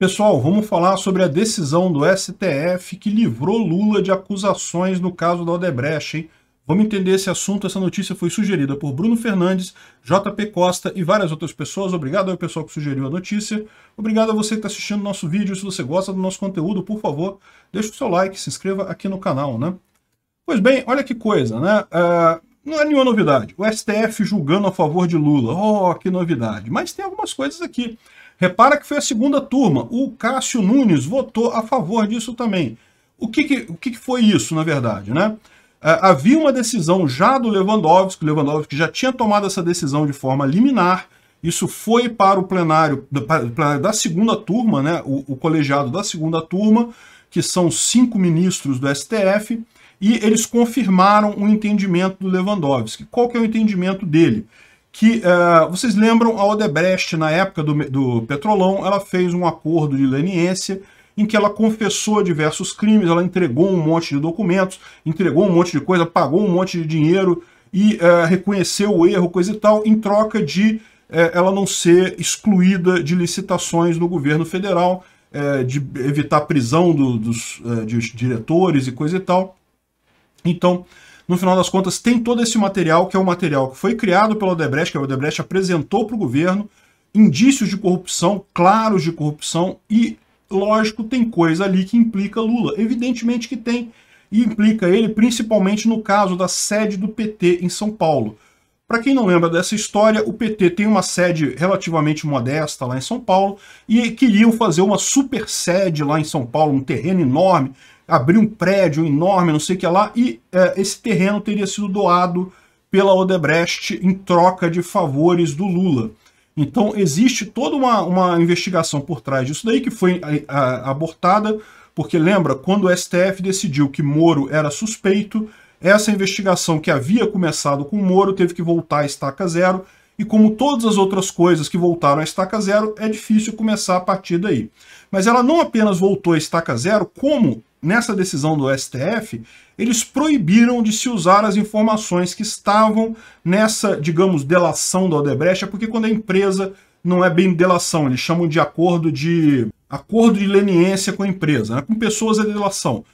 Pessoal, vamos falar sobre a decisão do STF que livrou Lula de acusações no caso da Odebrecht. Hein? Vamos entender esse assunto. Essa notícia foi sugerida por Bruno Fernandes, JP Costa e várias outras pessoas. Obrigado ao pessoal que sugeriu a notícia. Obrigado a você que está assistindo nosso vídeo. Se você gosta do nosso conteúdo, por favor, deixe o seu like, se inscreva aqui no canal, né? Pois bem, olha que coisa, né? Uh, não é nenhuma novidade. O STF julgando a favor de Lula. Oh, que novidade. Mas tem algumas coisas aqui. Repara que foi a segunda turma. O Cássio Nunes votou a favor disso também. O que, que o que, que foi isso, na verdade? Né? É, havia uma decisão já do Lewandowski, o Lewandowski já tinha tomado essa decisão de forma liminar, isso foi para o plenário da segunda turma, né, o, o, colegiado da segunda turma, que são cinco ministros do STF, e eles confirmaram o entendimento do Lewandowski. Qual que é o entendimento dele? que uh, vocês lembram a Odebrecht, na época do, do, Petrolão, ela fez um acordo de leniência em que ela confessou diversos crimes, ela entregou um monte de documentos, entregou um monte de coisa, pagou um monte de dinheiro e uh, reconheceu o erro, coisa e tal, em troca de uh, ela não ser excluída de licitações no governo federal, de evitar prisão do, dos, dos diretores e coisa e tal. Então, no final das contas, tem todo esse material, que é o um material que foi criado pela Odebrecht, que a Odebrecht apresentou para o governo, indícios de corrupção, claros de corrupção, e, lógico, tem coisa ali que implica Lula. Evidentemente que tem, e implica ele principalmente no caso da sede do PT em São Paulo. Para quem não lembra dessa história, o PT tem uma sede relativamente modesta lá em São Paulo e queriam fazer uma super sede lá em São Paulo, um terreno enorme, abrir um prédio enorme, não sei o que lá, e é, esse terreno teria sido doado pela Odebrecht em troca de favores do Lula. Então existe toda uma, uma investigação por trás disso daí que foi a, é, a, é, abortada, porque lembra, quando o STF decidiu que Moro era suspeito, essa investigação que havia começado com Moro teve que voltar à estaca zero, e como todas as outras coisas que voltaram à estaca zero, é difícil começar a partir daí. Mas ela não apenas voltou à estaca zero, como nessa decisão do STF, eles proibiram de se usar as informações que estavam nessa, digamos, delação da Odebrecht, é porque quando a empresa não é bem delação, eles chamam de acordo de acordo de leniência com a empresa, né? com pessoas é delação.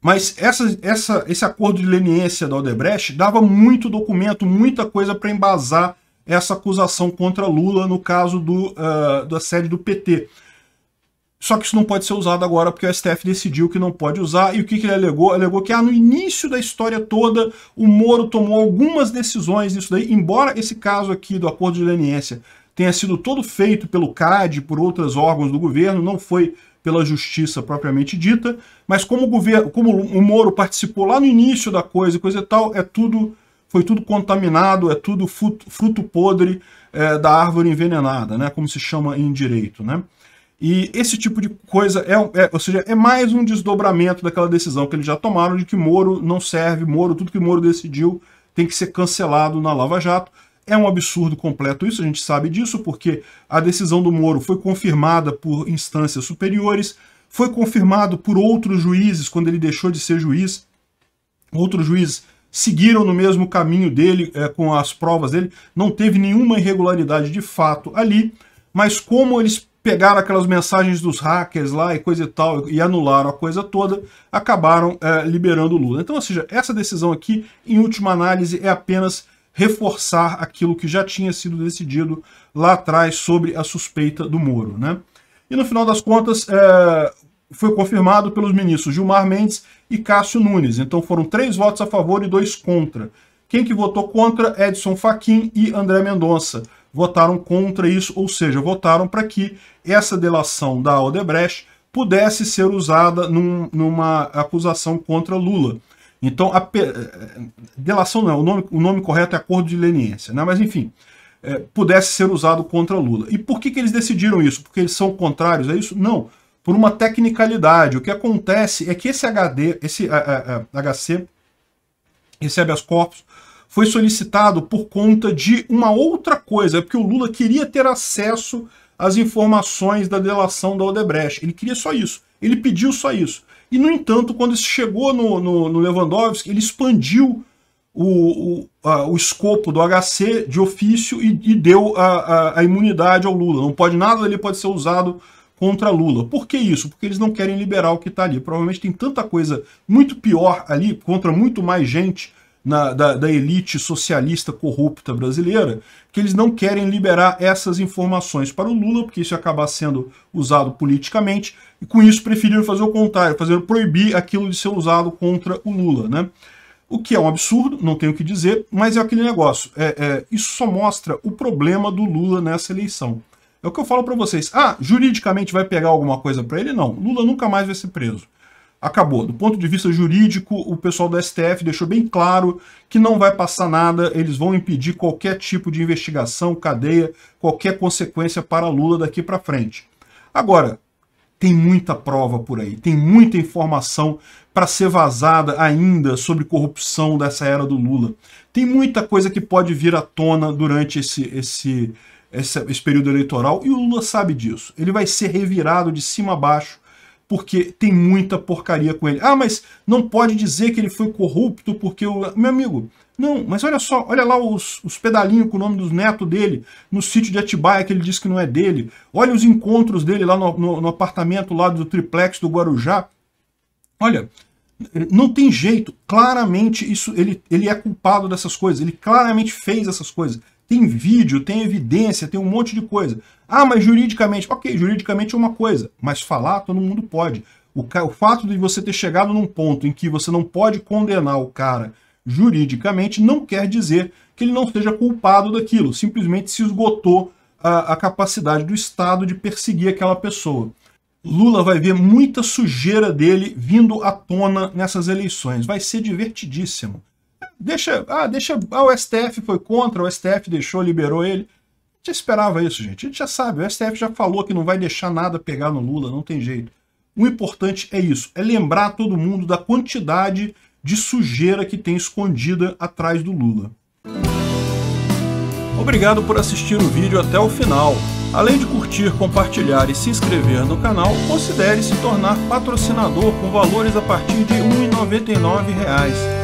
Mas essa, essa, esse acordo de leniência da Odebrecht dava muito documento, muita coisa para embasar essa acusação contra Lula no caso do, uh, da sede do PT. Só que isso não pode ser usado agora porque o STF decidiu que não pode usar. E o que, que ele alegou? Alegou que ah, no início da história toda o Moro tomou algumas decisões nisso daí, embora esse caso aqui do acordo de leniência tenha sido todo feito pelo CAD, por outros órgãos do governo, não foi pela justiça propriamente dita, mas como o, governo, como o Moro participou lá no início da coisa e coisa e tal, é tudo foi tudo contaminado, é tudo fruto, fruto podre é, da árvore envenenada, né? como se chama em direito. Né? E esse tipo de coisa é, é, ou seja, é mais um desdobramento daquela decisão que eles já tomaram de que Moro não serve, Moro, tudo que Moro decidiu tem que ser cancelado na Lava Jato. É um absurdo completo isso, a gente sabe disso, porque a decisão do Moro foi confirmada por instâncias superiores, foi confirmado por outros juízes quando ele deixou de ser juiz. Outros juízes seguiram no mesmo caminho dele, é, com as provas dele, não teve nenhuma irregularidade de fato ali, mas como eles pegaram aquelas mensagens dos hackers lá e coisa e tal, e anularam a coisa toda, acabaram é, liberando o Lula. Então, ou seja, essa decisão aqui, em última análise, é apenas reforçar aquilo que já tinha sido decidido lá atrás sobre a suspeita do Moro. Né? E no final das contas, é, foi confirmado pelos ministros Gilmar Mendes e Cássio Nunes. Então foram três votos a favor e dois contra. Quem que votou contra? Edson Fachin e André Mendonça votaram contra isso, ou seja, votaram para que essa delação da Odebrecht pudesse ser usada num, numa acusação contra Lula. Então, a, eh, delação não, o nome, o nome correto é acordo de leniência, né? mas enfim, é, pudesse ser usado contra Lula. E por que, que eles decidiram isso? Porque eles são contrários a isso? Não, por uma tecnicalidade. O que acontece é que esse HD, esse a, a, HC, esse habeas corpus, foi solicitado por conta de uma outra coisa, é porque o Lula queria ter acesso às informações da delação da Odebrecht. Ele queria só isso. Ele pediu só isso. E, no entanto, quando isso chegou no, no, no Lewandowski, ele expandiu o, o, a, o, escopo do HC de ofício e, e deu a, a, a, imunidade ao Lula. Não pode nada ali pode ser usado contra Lula. Por que isso? Porque eles não querem liberar o que está ali. Provavelmente tem tanta coisa muito pior ali, contra muito mais gente, na, da, da elite socialista corrupta brasileira, que eles não querem liberar essas informações para o Lula, porque isso ia acabar sendo usado politicamente, e com isso preferiram fazer o contrário, fazer proibir aquilo de ser usado contra o Lula, né? O que é um absurdo, não tenho o que dizer, mas é aquele negócio. É, é, isso só mostra o problema do Lula nessa eleição. É o que eu falo para vocês. Ah, juridicamente vai pegar alguma coisa para ele? Não. Lula nunca mais vai ser preso acabou. Do ponto de vista jurídico, o pessoal do STF deixou bem claro que não vai passar nada, eles vão impedir qualquer tipo de investigação, cadeia, qualquer consequência para Lula daqui para frente. Agora, tem muita prova por aí, tem muita informação para ser vazada ainda sobre corrupção dessa era do Lula. Tem muita coisa que pode vir à tona durante esse, esse, esse, esse período eleitoral e o Lula sabe disso. Ele vai ser revirado de cima a baixo porque tem muita porcaria com ele. Ah, mas não pode dizer que ele foi corrupto porque o... Meu amigo, não, mas olha só, olha lá os, os pedalinhos com o nome dos netos dele, no sítio de Atibaia, que ele diz que não é dele. Olha os encontros dele lá no, no, no apartamento lá do triplex do Guarujá. Olha, não tem jeito, claramente isso ele, ele é culpado dessas coisas, ele claramente fez essas coisas. Tem vídeo, tem evidência, tem um monte de coisa. Ah, mas juridicamente, ok, juridicamente é uma coisa, mas falar todo mundo pode. O, o fato de você ter chegado num ponto em que você não pode condenar o cara juridicamente não quer dizer que ele não seja culpado daquilo. Simplesmente se esgotou a, a capacidade do Estado de perseguir aquela pessoa. Lula vai ver muita sujeira dele vindo à tona nessas eleições. Vai ser divertidíssimo. Deixa, ah, deixa, ah, o STF foi contra, o STF deixou, liberou ele. A gente esperava isso, gente. A gente já sabe, o STF já falou que não vai deixar nada pegar no Lula, não tem jeito. O importante é isso, é lembrar todo mundo da quantidade de sujeira que tem escondida atrás do Lula. Obrigado por assistir o vídeo até o final. Além de curtir, compartilhar e se inscrever no canal, considere se tornar patrocinador com valores a partir de R$ 1,99